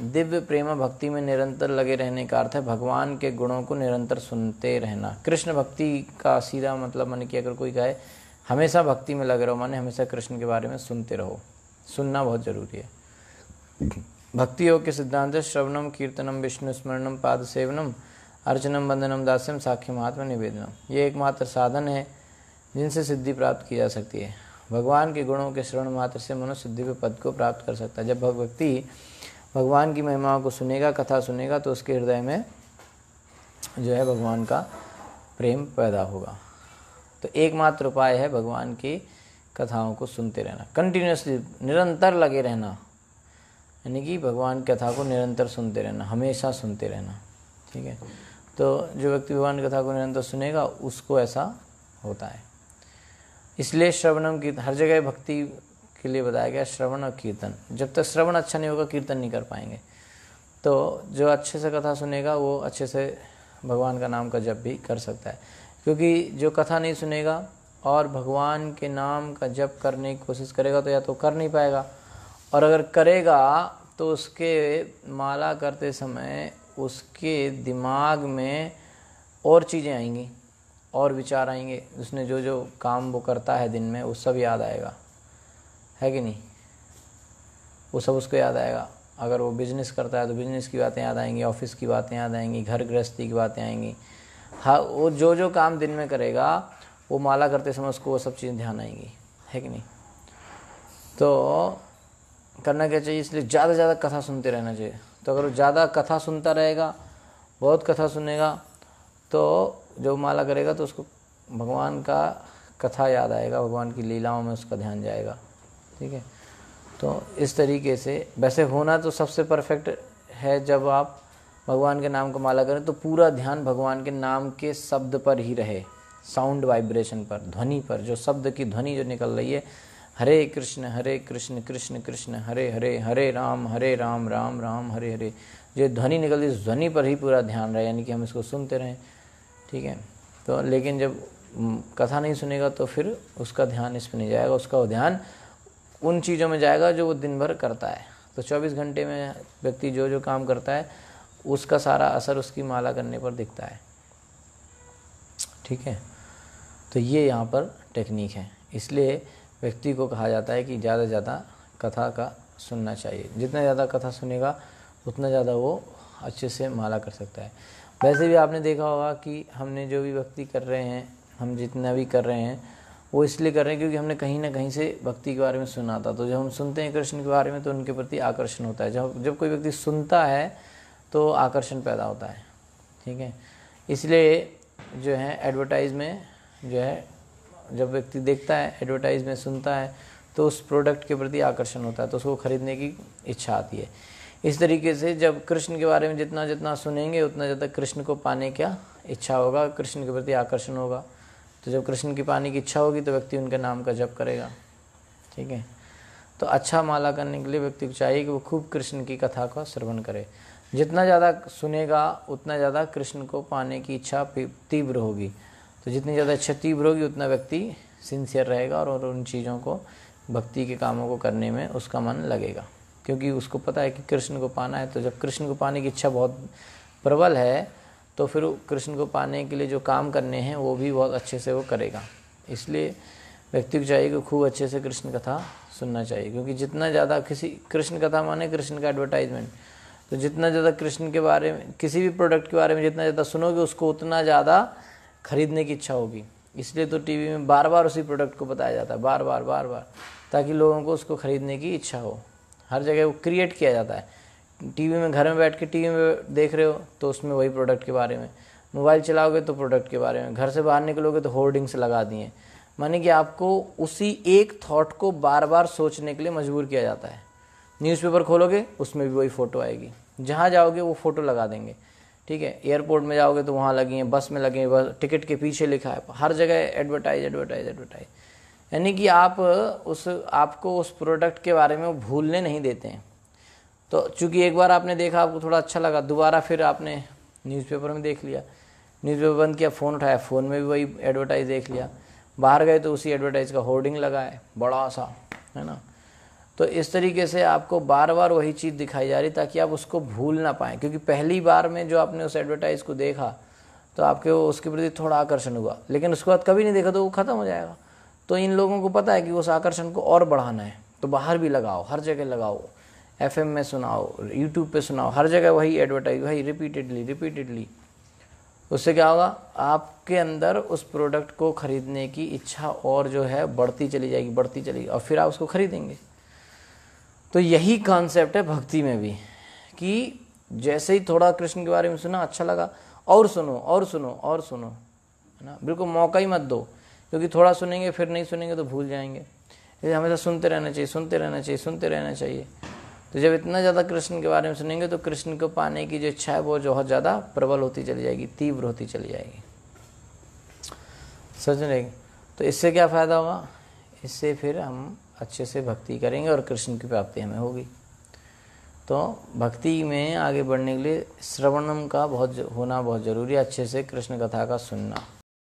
दिव्य प्रेम भक्ति में निरंतर लगे रहने का अर्थ है भगवान के गुणों को निरंतर सुनते रहना कृष्ण भक्ति का सीधा मतलब मन कि अगर कोई कहे हमेशा भक्ति में लगे रहो माने हमेशा कृष्ण के बारे में सुनते रहो सुनना बहुत जरूरी है भक्ति योग के सिद्धांत श्रवणम कीर्तनम विष्णु स्मरणम पाद सेवनम अर्चनम बंदनम दास्यम साक्ष्य महात्मा निवेदनम ये एकमात्र साधन है जिनसे सिद्धि प्राप्त की जा सकती है भगवान के गुणों के श्रवण मात्र से मनुष्य दिव्य पद को प्राप्त कर सकता है जब भगवती भगवान की महिमा को सुनेगा कथा सुनेगा तो उसके हृदय में जो है भगवान का प्रेम पैदा होगा तो एकमात्र उपाय है भगवान की कथाओं को सुनते रहना कंटिन्यूसली निरंतर लगे रहना यानी कि भगवान की कथा को निरंतर सुनते रहना हमेशा सुनते रहना ठीक है तो जो व्यक्ति भगवान की कथा को निरंतर सुनेगा उसको ऐसा होता है इसलिए श्रवणम की हर जगह भक्ति के लिए बताया गया श्रवण और कीर्तन जब तक श्रवण अच्छा नहीं होगा कीर्तन नहीं कर पाएंगे तो जो अच्छे से कथा सुनेगा वो अच्छे से भगवान का नाम का जप भी कर सकता है क्योंकि जो कथा नहीं सुनेगा और भगवान के नाम का जप करने की कोशिश करेगा तो या तो कर नहीं पाएगा और अगर करेगा तो उसके माला करते समय उसके दिमाग में और चीज़ें आएंगी और विचार आएंगे उसने जो जो काम वो करता है दिन में वो सब याद आएगा है कि नहीं वो सब उसको याद आएगा अगर वो बिजनेस करता है तो बिजनेस की बातें याद आएंगी ऑफिस की बातें याद आएंगी घर गृहस्थी की बातें आएंगी हाँ वो जो जो काम दिन में करेगा वो माला करते समय उसको वो सब चीज़ें ध्यान आएंगी है कि नहीं तो करना क्या चाहिए इसलिए ज़्यादा ज़्यादा कथा सुनते रहना चाहिए तो अगर वो ज़्यादा कथा सुनता रहेगा बहुत कथा सुनेगा तो जो माला करेगा तो उसको भगवान का कथा याद आएगा भगवान की लीलाओं में उसका ध्यान जाएगा ठीक है तो इस तरीके से वैसे होना तो सबसे परफेक्ट है जब आप भगवान के नाम को माला करें तो पूरा ध्यान भगवान के नाम के शब्द पर ही रहे साउंड वाइब्रेशन पर ध्वनि पर जो शब्द की ध्वनि जो निकल रही है हरे कृष्ण हरे कृष्ण कृष्ण कृष्ण हरे हरे हरे राम हरे राम राम राम हरे हरे जो ध्वनि निकल है ध्वनि पर ही पूरा ध्यान रहे यानी कि हम इसको सुनते रहें ठीक है तो लेकिन जब कथा नहीं सुनेगा तो फिर उसका ध्यान इस पर नहीं जाएगा उसका ध्यान उन चीज़ों में जाएगा जो वो दिन भर करता है तो 24 घंटे में व्यक्ति जो जो काम करता है उसका सारा असर उसकी माला करने पर दिखता है ठीक है तो ये यहाँ पर टेक्निक है इसलिए व्यक्ति को कहा जाता है कि ज़्यादा से ज़्यादा कथा का सुनना चाहिए जितना ज़्यादा कथा सुनेगा उतना ज़्यादा वो अच्छे से माला कर सकता है वैसे भी आपने देखा होगा कि हमने जो भी व्यक्ति कर रहे हैं हम जितना भी कर रहे हैं वो इसलिए कर रहे हैं क्योंकि हमने कहीं ना कहीं से भक्ति के बारे में सुना था तो जब हम सुनते हैं कृष्ण के बारे में तो उनके प्रति आकर्षण होता है जब जब कोई व्यक्ति सुनता है तो आकर्षण पैदा होता है ठीक है इसलिए जो है एडवर्टाइज में जो है जब व्यक्ति देखता है एडवर्टाइज में सुनता है तो उस प्रोडक्ट के प्रति आकर्षण होता है तो उसको खरीदने की इच्छा आती है इस तरीके से जब कृष्ण के बारे में जितना जितना सुनेंगे उतना ज़्यादा कृष्ण को पाने का इच्छा होगा कृष्ण के प्रति आकर्षण होगा तो जब कृष्ण की पाने की इच्छा होगी तो व्यक्ति उनके नाम का जप करेगा ठीक है तो अच्छा माला करने के लिए व्यक्ति को चाहिए कि वो खूब कृष्ण की कथा का श्रवण करे जितना ज़्यादा सुनेगा उतना ज़्यादा कृष्ण को पाने की इच्छा तीव्र होगी तो जितनी ज़्यादा इच्छा तीव्र होगी उतना व्यक्ति सिंसियर रहेगा और उन चीज़ों को भक्ति के कामों को करने में उसका मन लगेगा क्योंकि उसको पता है कि कृष्ण को पाना है तो जब कृष्ण को पाने की इच्छा बहुत प्रबल है तो फिर कृष्ण को पाने के लिए जो काम करने हैं वो भी बहुत अच्छे से वो करेगा इसलिए व्यक्ति को चाहिए कि खूब अच्छे से कृष्ण कथा सुनना चाहिए क्योंकि जितना ज़्यादा किसी कृष्ण कथा माने कृष्ण का एडवर्टाइजमेंट तो जितना ज़्यादा कृष्ण के बारे में किसी भी प्रोडक्ट के बारे में जितना ज़्यादा सुनोगे उसको उतना ज़्यादा खरीदने की इच्छा होगी इसलिए तो टीवी में बार बार उसी प्रोडक्ट को बताया जाता है बार बार बार बार ताकि लोगों को उसको खरीदने की इच्छा हो हर जगह वो क्रिएट किया जाता है टीवी में घर में बैठ के टीवी में देख रहे हो तो उसमें वही प्रोडक्ट के बारे में मोबाइल चलाओगे तो प्रोडक्ट के बारे में घर से बाहर निकलोगे तो होर्डिंग्स लगा दिए माने कि आपको उसी एक थॉट को बार बार सोचने के लिए मजबूर किया जाता है न्यूज़पेपर खोलोगे उसमें भी वही फ़ोटो आएगी जहाँ जाओगे वो फ़ोटो लगा देंगे ठीक है एयरपोर्ट में जाओगे तो वहाँ लगी हैं बस में लगे हैं बस टिकट के पीछे लिखा है हर जगह एडवर्टाइज एडवर्टाइज एडवर्टाइज यानी कि आप उस आपको उस प्रोडक्ट के बारे में भूलने नहीं देते हैं तो चूंकि एक बार आपने देखा आपको थोड़ा अच्छा लगा दोबारा फिर आपने न्यूज़पेपर में देख लिया न्यूज़पेपर बंद किया फ़ोन उठाया फ़ोन में भी वही एडवर्टाइज़ देख लिया बाहर गए तो उसी एडवर्टाइज़ का होर्डिंग लगा है बड़ा सा है ना तो इस तरीके से आपको बार बार वही चीज़ दिखाई जा रही ताकि आप उसको भूल ना पाएँ क्योंकि पहली बार में जो आपने उस एडवर्टाइज़ को देखा तो आपके उसके प्रति थोड़ा आकर्षण हुआ लेकिन उसके बाद कभी नहीं देखा तो वो ख़त्म हो जाएगा तो इन लोगों को पता है कि उस आकर्षण को और बढ़ाना है तो बाहर भी लगाओ हर जगह लगाओ एफ में सुनाओ यूट्यूब पे सुनाओ हर जगह वही एडवर्टाइज वही रिपीटेडली रिपीटेडली उससे क्या होगा आपके अंदर उस प्रोडक्ट को ख़रीदने की इच्छा और जो है बढ़ती चली जाएगी बढ़ती चली और फिर आप उसको ख़रीदेंगे तो यही कॉन्सेप्ट है भक्ति में भी कि जैसे ही थोड़ा कृष्ण के बारे में सुना अच्छा लगा और सुनो और सुनो और सुनो है ना बिल्कुल मौका ही मत दो क्योंकि थोड़ा सुनेंगे फिर नहीं सुनेंगे तो भूल जाएंगे हमेशा सुनते रहना चाहिए सुनते रहना चाहिए सुनते रहना चाहिए तो जब इतना ज़्यादा कृष्ण के बारे में सुनेंगे तो कृष्ण को पाने की जो इच्छा है वो बहुत ज़्यादा प्रबल होती चली जाएगी तीव्र होती चली जाएगी समझ रहे तो इससे क्या फ़ायदा हुआ इससे फिर हम अच्छे से भक्ति करेंगे और कृष्ण की प्राप्ति हमें होगी तो भक्ति में आगे बढ़ने के लिए श्रवणम का बहुत होना बहुत ज़रूरी है अच्छे से कृष्ण कथा का सुनना